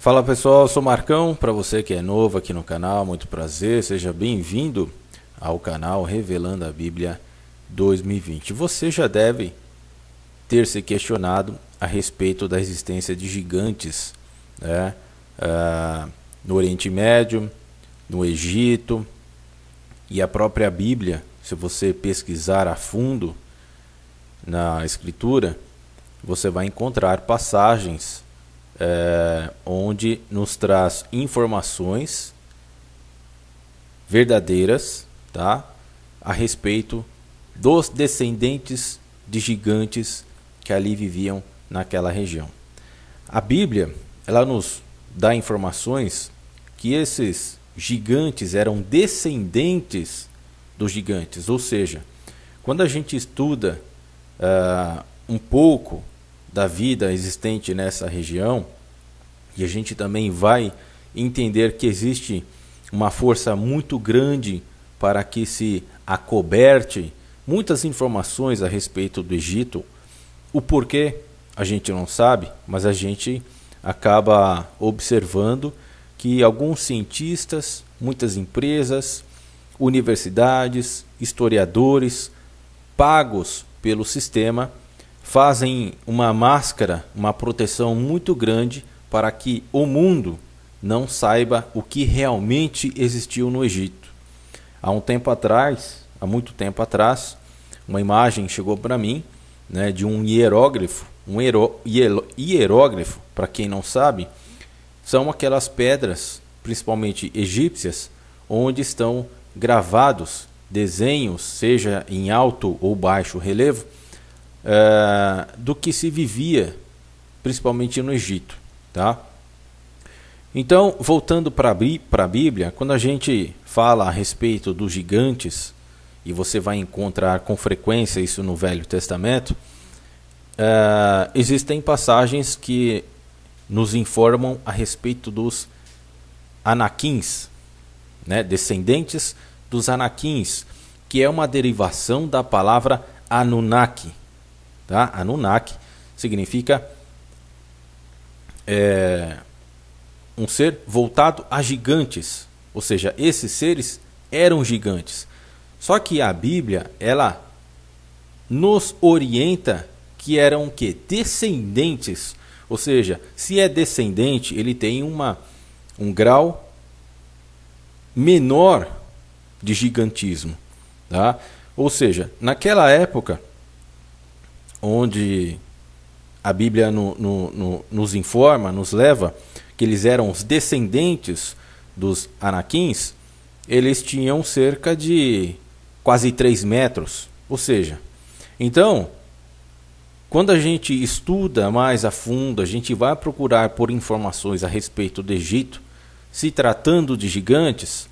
Fala pessoal, eu sou Marcão. Para você que é novo aqui no canal, muito prazer, seja bem-vindo ao canal Revelando a Bíblia 2020. Você já deve ter se questionado a respeito da existência de gigantes né? Ah, no Oriente Médio, no Egito e a própria Bíblia. Se você pesquisar a fundo na Escritura, você vai encontrar passagens é, onde nos traz informações verdadeiras tá? a respeito dos descendentes de gigantes que ali viviam naquela região. A Bíblia ela nos dá informações que esses gigantes eram descendentes dos gigantes, ou seja, quando a gente estuda uh, um pouco da vida existente nessa região, e a gente também vai entender que existe uma força muito grande para que se acoberte muitas informações a respeito do Egito. O porquê a gente não sabe, mas a gente acaba observando que alguns cientistas, muitas empresas, universidades, historiadores pagos pelo sistema fazem uma máscara, uma proteção muito grande para que o mundo não saiba o que realmente existiu no Egito. Há um tempo atrás, há muito tempo atrás, uma imagem chegou para mim né, de um hierógrafo. Um hierógrafo, para quem não sabe, são aquelas pedras, principalmente egípcias, onde estão gravados desenhos, seja em alto ou baixo relevo, eh, do que se vivia, principalmente no Egito, tá? Então, voltando para a Bíblia, quando a gente fala a respeito dos gigantes, e você vai encontrar com frequência isso no Velho Testamento, eh, existem passagens que nos informam a respeito dos anaquins, né? descendentes dos anaquins, que é uma derivação da palavra Anunnaki, Tá? Anunnaki significa é, um ser voltado a gigantes, ou seja, esses seres eram gigantes. Só que a Bíblia ela nos orienta que eram que descendentes, ou seja, se é descendente ele tem uma um grau menor de gigantismo, tá? Ou seja, naquela época onde a Bíblia no, no, no, nos informa, nos leva, que eles eram os descendentes dos anaquins, eles tinham cerca de quase 3 metros. Ou seja, então, quando a gente estuda mais a fundo, a gente vai procurar por informações a respeito do Egito, se tratando de gigantes,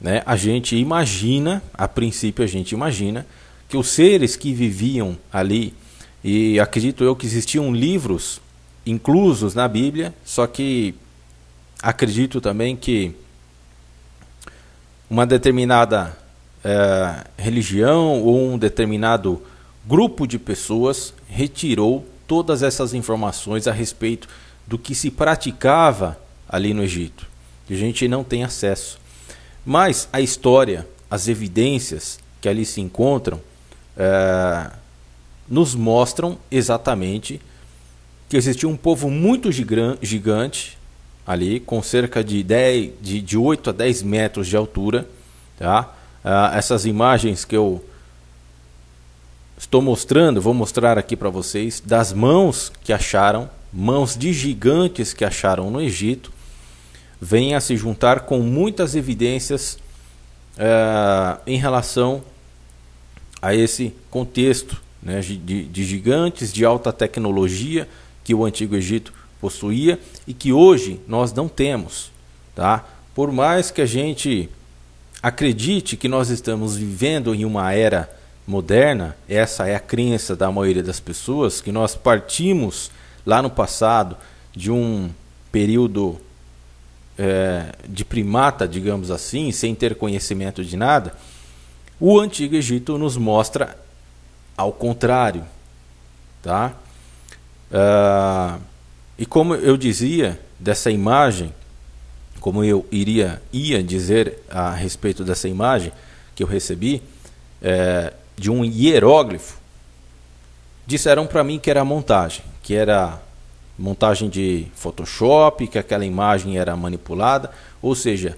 né, a gente imagina, a princípio a gente imagina, que os seres que viviam ali e acredito eu que existiam livros inclusos na Bíblia, só que acredito também que uma determinada é, religião ou um determinado grupo de pessoas retirou todas essas informações a respeito do que se praticava ali no Egito. A gente não tem acesso. Mas a história, as evidências que ali se encontram, é, nos mostram exatamente que existia um povo muito gigante ali, com cerca de, 10, de, de 8 a 10 metros de altura. Tá? Ah, essas imagens que eu estou mostrando, vou mostrar aqui para vocês, das mãos que acharam, mãos de gigantes que acharam no Egito, vêm a se juntar com muitas evidências eh, em relação a esse contexto né, de, de gigantes de alta tecnologia que o Antigo Egito possuía e que hoje nós não temos. Tá? Por mais que a gente acredite que nós estamos vivendo em uma era moderna, essa é a crença da maioria das pessoas, que nós partimos lá no passado de um período é, de primata, digamos assim, sem ter conhecimento de nada, o Antigo Egito nos mostra ao contrário, tá? Ah, e como eu dizia dessa imagem, como eu iria ia dizer a respeito dessa imagem que eu recebi é, de um hieróglifo, disseram para mim que era montagem, que era montagem de Photoshop, que aquela imagem era manipulada, ou seja,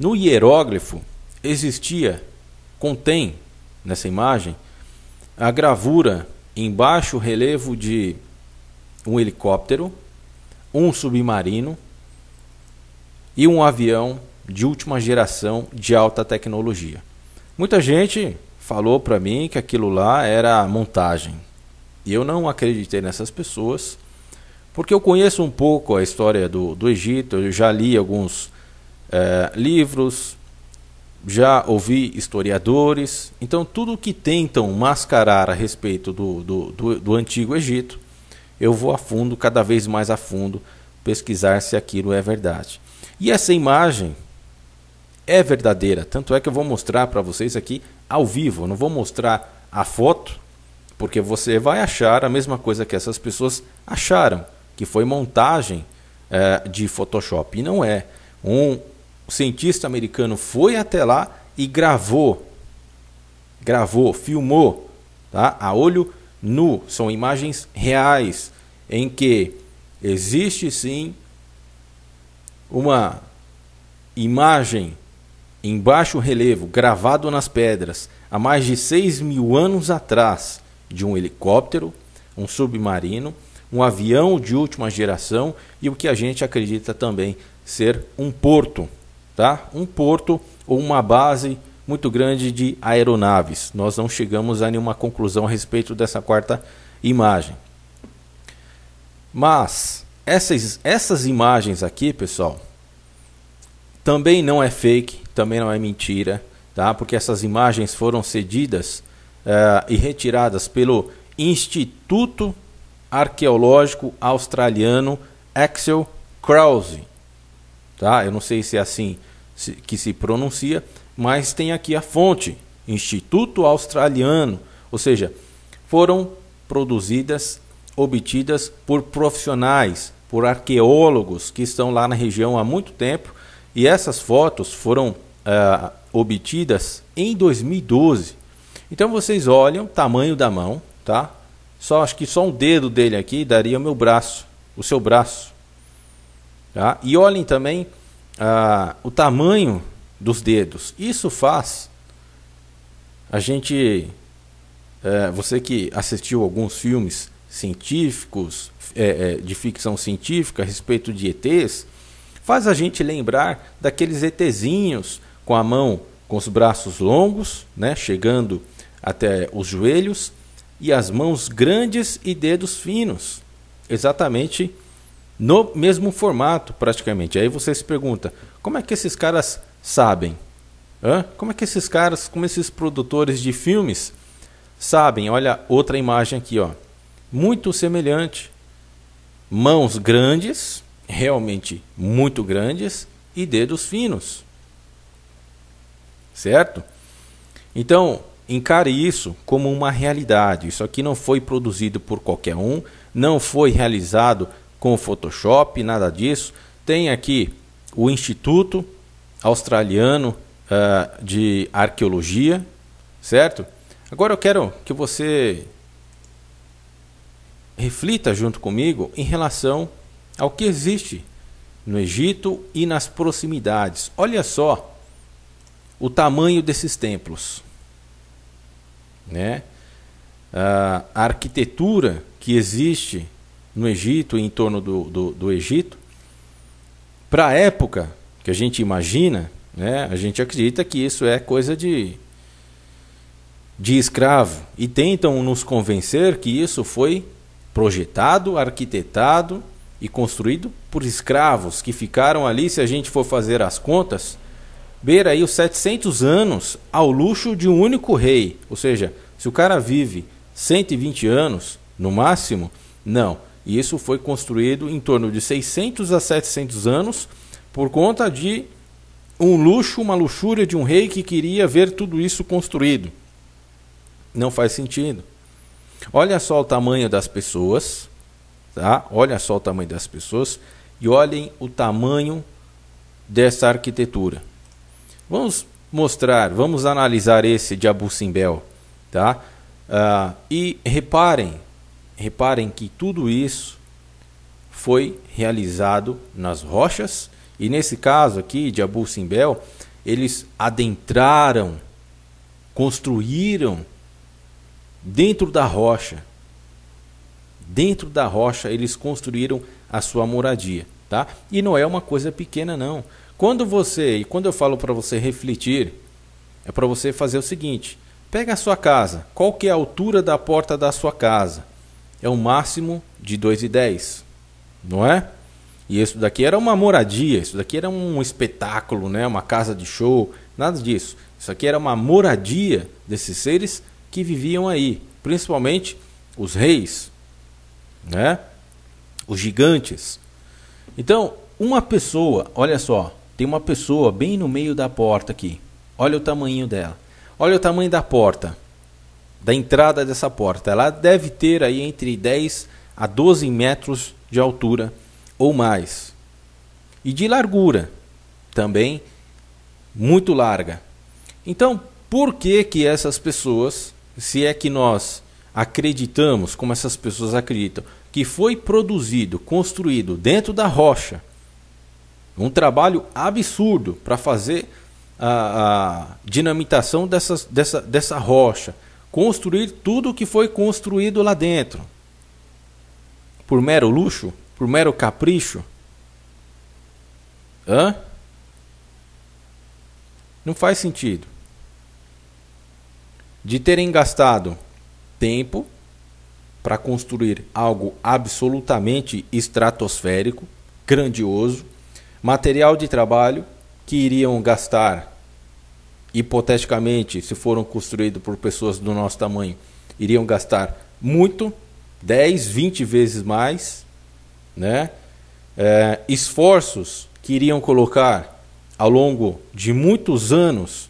no hieróglifo existia contém nessa imagem a gravura em baixo relevo de um helicóptero, um submarino e um avião de última geração de alta tecnologia. Muita gente falou para mim que aquilo lá era montagem. E eu não acreditei nessas pessoas, porque eu conheço um pouco a história do, do Egito, eu já li alguns é, livros, já ouvi historiadores. Então, tudo que tentam mascarar a respeito do, do, do, do antigo Egito, eu vou a fundo, cada vez mais a fundo, pesquisar se aquilo é verdade. E essa imagem é verdadeira. Tanto é que eu vou mostrar para vocês aqui ao vivo. Eu não vou mostrar a foto, porque você vai achar a mesma coisa que essas pessoas acharam, que foi montagem é, de Photoshop. E não é. Um o cientista americano foi até lá e gravou, gravou, filmou, tá? A olho nu, são imagens reais em que existe sim uma imagem em baixo relevo, gravado nas pedras, há mais de 6 mil anos atrás, de um helicóptero, um submarino, um avião de última geração e o que a gente acredita também ser um porto tá? um porto ou uma base muito grande de aeronaves. Nós não chegamos a nenhuma conclusão a respeito dessa quarta imagem. Mas essas, essas imagens aqui, pessoal, também não é fake, também não é mentira, tá? porque essas imagens foram cedidas uh, e retiradas pelo Instituto Arqueológico Australiano Axel Krause tá? Eu não sei se é assim que se pronuncia, mas tem aqui a fonte, Instituto Australiano, ou seja, foram produzidas, obtidas por profissionais, por arqueólogos que estão lá na região há muito tempo, e essas fotos foram eh, obtidas em 2012. Então vocês olham o tamanho da mão, tá? Só acho que só um dedo dele aqui daria o meu braço, o seu braço. Tá? E olhem também ah, o tamanho dos dedos. Isso faz a gente, é, você que assistiu alguns filmes científicos, é, é, de ficção científica a respeito de ETs, faz a gente lembrar daqueles ETzinhos com a mão, com os braços longos, né, chegando até os joelhos, e as mãos grandes e dedos finos. Exatamente no mesmo formato praticamente. Aí você se pergunta, como é que esses caras sabem? Hã? Como é que esses caras, como esses produtores de filmes sabem? Olha outra imagem aqui, ó. Muito semelhante. Mãos grandes, realmente muito grandes e dedos finos. Certo? Então, encare isso como uma realidade. Isso aqui não foi produzido por qualquer um, não foi realizado com o Photoshop, nada disso. Tem aqui o Instituto Australiano uh, de Arqueologia, certo? Agora eu quero que você reflita junto comigo em relação ao que existe no Egito e nas proximidades. Olha só o tamanho desses templos, né? Ah, a arquitetura que existe no Egito, em torno do, do, do Egito, para a época que a gente imagina, né, a gente acredita que isso é coisa de, de escravo. E tentam nos convencer que isso foi projetado, arquitetado e construído por escravos que ficaram ali, se a gente for fazer as contas, beira aí os 700 anos ao luxo de um único rei. Ou seja, se o cara vive 120 anos no máximo, não. E isso foi construído em torno de 600 a 700 anos por conta de um luxo, uma luxúria de um rei que queria ver tudo isso construído. Não faz sentido. Olha só o tamanho das pessoas, tá? Olha só o tamanho das pessoas e olhem o tamanho dessa arquitetura. Vamos mostrar, vamos analisar esse de Abu Simbel, tá? Uh, e reparem reparem que tudo isso foi realizado nas rochas e nesse caso aqui de Abu Simbel, eles adentraram, construíram dentro da rocha. Dentro da rocha eles construíram a sua moradia, tá? E não é uma coisa pequena não. Quando você, e quando eu falo para você refletir, é para você fazer o seguinte: pega a sua casa, qual que é a altura da porta da sua casa? é o máximo de 2,10, não é? E isso daqui era uma moradia, isso daqui era um espetáculo, né? uma casa de show, nada disso. Isso aqui era uma moradia desses seres que viviam aí, principalmente os reis, né? os gigantes. Então, uma pessoa, olha só, tem uma pessoa bem no meio da porta aqui. Olha o tamanho dela. Olha o tamanho da porta da entrada dessa porta. Ela deve ter aí entre 10 a 12 metros de altura ou mais. E de largura também muito larga. Então, por que que essas pessoas, se é que nós acreditamos, como essas pessoas acreditam, que foi produzido, construído dentro da rocha, um trabalho absurdo para fazer a, a, dinamitação dessas, dessa, dessa rocha, construir tudo o que foi construído lá dentro. Por mero luxo? Por mero capricho? Hã? Não faz sentido. De terem gastado tempo para construir algo absolutamente estratosférico, grandioso, material de trabalho que iriam gastar hipoteticamente, se foram construídos por pessoas do nosso tamanho, iriam gastar muito, 10, 20 vezes mais, né? É, esforços que iriam colocar ao longo de muitos anos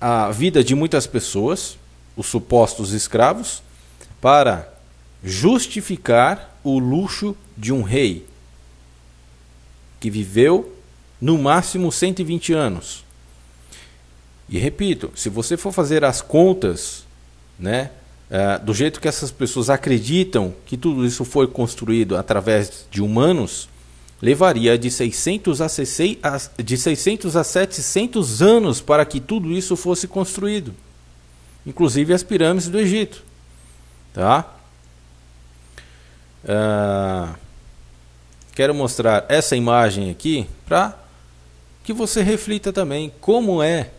a vida de muitas pessoas, os supostos escravos, para justificar o luxo de um rei que viveu no máximo 120 anos. E repito, se você for fazer as contas, né, uh, do jeito que essas pessoas acreditam que tudo isso foi construído através de humanos, levaria de 600 a, a de 600 a 700 anos para que tudo isso fosse construído, inclusive as pirâmides do Egito, tá? Uh, quero mostrar essa imagem aqui para que você reflita também como é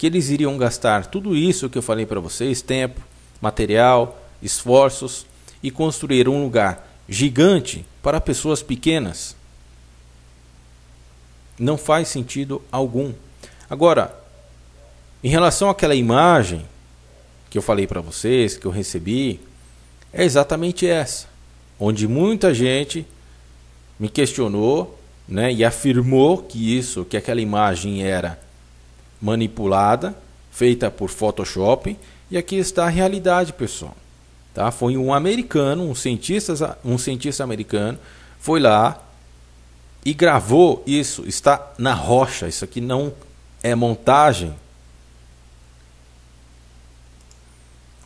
que eles iriam gastar tudo isso que eu falei para vocês, tempo, material, esforços e construir um lugar gigante para pessoas pequenas. Não faz sentido algum. Agora, em relação àquela imagem que eu falei para vocês, que eu recebi, é exatamente essa, onde muita gente me questionou, né, e afirmou que isso, que aquela imagem era manipulada, feita por Photoshop. E aqui está a realidade, pessoal. Tá? Foi um americano, um cientista, um cientista americano, foi lá e gravou isso. Está na rocha. Isso aqui não é montagem.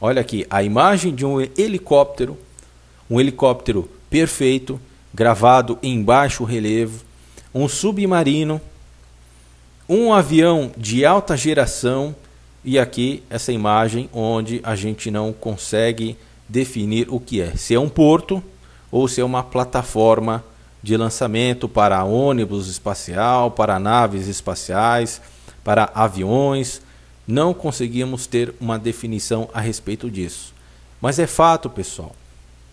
Olha aqui a imagem de um helicóptero, um helicóptero perfeito, gravado em baixo relevo, um submarino um avião de alta geração e aqui essa imagem onde a gente não consegue definir o que é, se é um porto ou se é uma plataforma de lançamento para ônibus espacial, para naves espaciais, para aviões. Não conseguimos ter uma definição a respeito disso. Mas é fato, pessoal,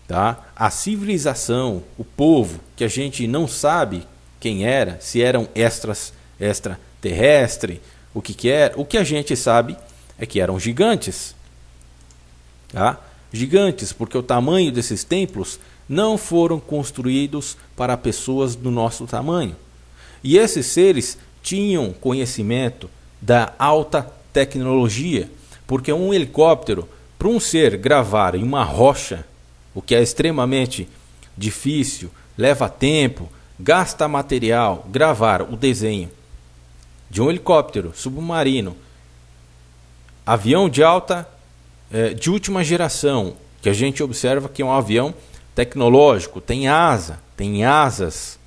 tá? A civilização, o povo que a gente não sabe quem era, se eram extras, extra terrestre, o que que é? O que a gente sabe é que eram gigantes. Tá? Gigantes, porque o tamanho desses templos não foram construídos para pessoas do nosso tamanho. E esses seres tinham conhecimento da alta tecnologia, porque um helicóptero, para um ser gravar em uma rocha, o que é extremamente difícil, leva tempo, gasta material, gravar o desenho de um helicóptero, submarino, avião de alta, é, de última geração, que a gente observa que é um avião tecnológico, tem asa, tem asas,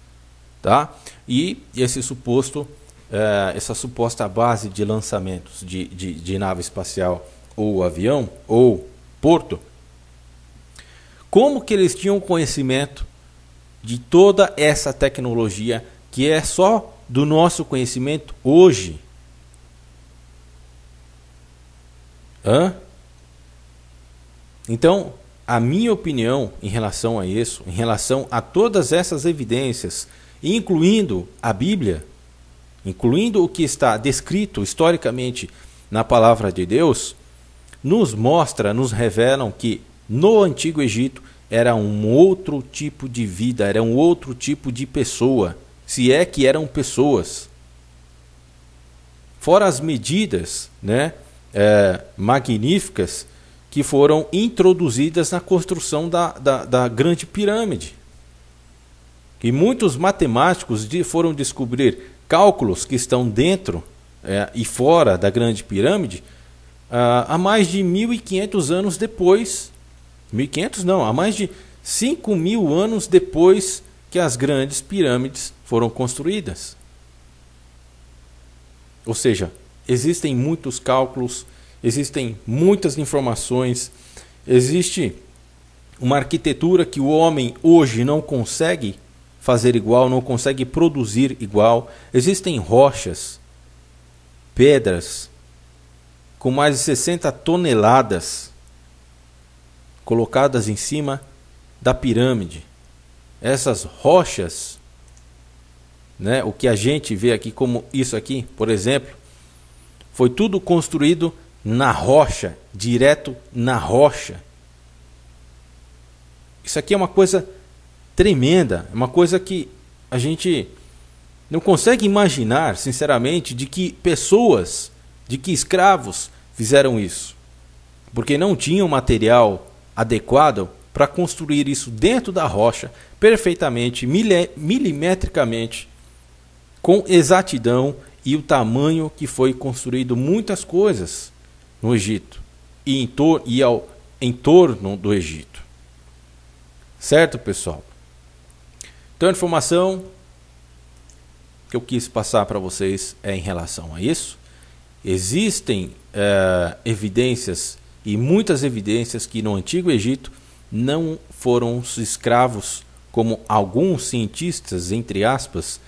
tá? E esse suposto, é, essa suposta base de lançamentos de, de, de nave espacial ou avião ou porto, como que eles tinham conhecimento de toda essa tecnologia que é só do nosso conhecimento hoje. Hã? Então, a minha opinião em relação a isso, em relação a todas essas evidências, incluindo a Bíblia, incluindo o que está descrito historicamente na palavra de Deus, nos mostra, nos revelam que no antigo Egito era um outro tipo de vida, era um outro tipo de pessoa se é que eram pessoas. Fora as medidas né, é, magníficas que foram introduzidas na construção da, da, da Grande Pirâmide. E muitos matemáticos de, foram descobrir cálculos que estão dentro é, e fora da Grande Pirâmide ah, há mais de 1.500 anos depois. 1.500 não, há mais de 5 mil anos depois que as grandes pirâmides foram construídas. Ou seja, existem muitos cálculos, existem muitas informações, existe uma arquitetura que o homem hoje não consegue fazer igual, não consegue produzir igual. Existem rochas, pedras com mais de 60 toneladas colocadas em cima da pirâmide essas rochas, né, o que a gente vê aqui como isso aqui, por exemplo, foi tudo construído na rocha, direto na rocha. Isso aqui é uma coisa tremenda, é uma coisa que a gente não consegue imaginar, sinceramente, de que pessoas, de que escravos fizeram isso. Porque não tinham material adequado para construir isso dentro da rocha, perfeitamente, milimetricamente, com exatidão e o tamanho que foi construído muitas coisas no Egito e em, tor e ao, em torno do Egito. Certo, pessoal? Então, a informação que eu quis passar para vocês é em relação a isso. Existem eh, evidências e muitas evidências que no Antigo Egito não foram os escravos, como alguns cientistas, entre aspas,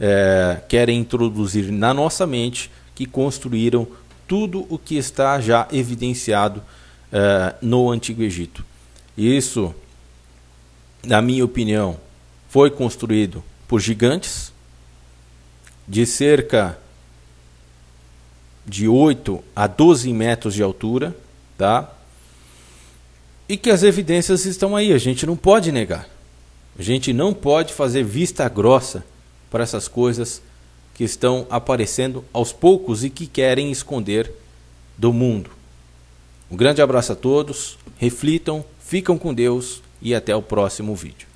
é, querem introduzir na nossa mente, que construíram tudo o que está já evidenciado é, no Antigo Egito. Isso, na minha opinião, foi construído por gigantes de cerca de 8 a 12 metros de altura, tá? e que as evidências estão aí, a gente não pode negar. A gente não pode fazer vista grossa para essas coisas que estão aparecendo aos poucos e que querem esconder do mundo. Um grande abraço a todos, reflitam, ficam com Deus e até o próximo vídeo.